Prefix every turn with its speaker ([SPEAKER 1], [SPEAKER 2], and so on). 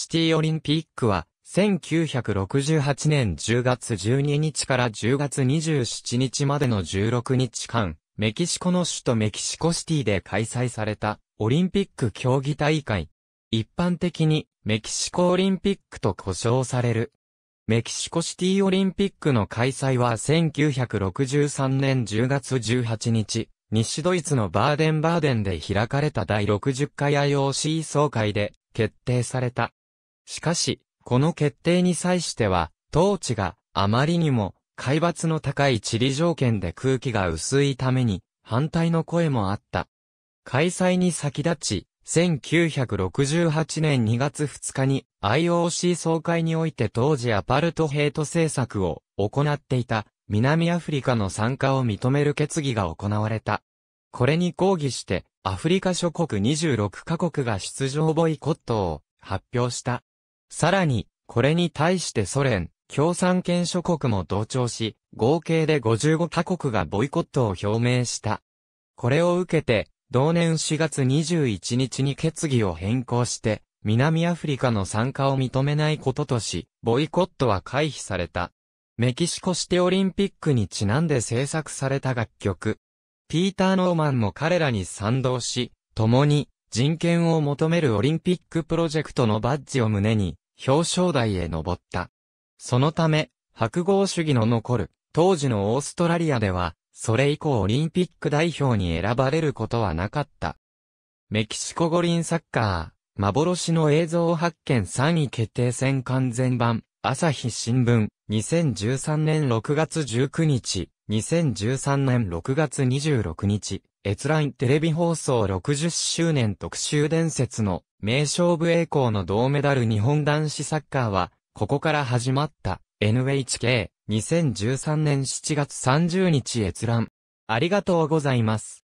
[SPEAKER 1] シティオリンピックは、1968年10月12日から10月27日までの16日間、メキシコの首都メキシコシティで開催されたオリンピック競技大会。一般的にメキシコオリンピックと呼称される。メキシコシティオリンピックの開催は1963年10月18日、西ドイツのバーデンバーデンで開かれた第60回 IOC 総会で決定された。しかし、この決定に際しては、当地があまりにも海抜の高い地理条件で空気が薄いために反対の声もあった。開催に先立ち、1968年2月2日に IOC 総会において当時アパルトヘイト政策を行っていた南アフリカの参加を認める決議が行われた。これに抗議してアフリカ諸国26カ国が出場ボイコットを発表した。さらに、これに対してソ連、共産権諸国も同調し、合計で55カ国がボイコットを表明した。これを受けて、同年4月21日に決議を変更して、南アフリカの参加を認めないこととし、ボイコットは回避された。メキシコシテオリンピックにちなんで制作された楽曲。ピーター・ノーマンも彼らに賛同し、共に人権を求めるオリンピックプロジェクトのバッジを胸に、表彰台へ上った。そのため、白豪主義の残る、当時のオーストラリアでは、それ以降オリンピック代表に選ばれることはなかった。メキシコ五輪サッカー、幻の映像発見3位決定戦完全版、朝日新聞、2013年6月19日、2013年6月26日。閲覧テレビ放送60周年特集伝説の名勝負栄光の銅メダル日本男子サッカーは、ここから始まった NHK2013 年7月30日閲覧。ありがとうございます。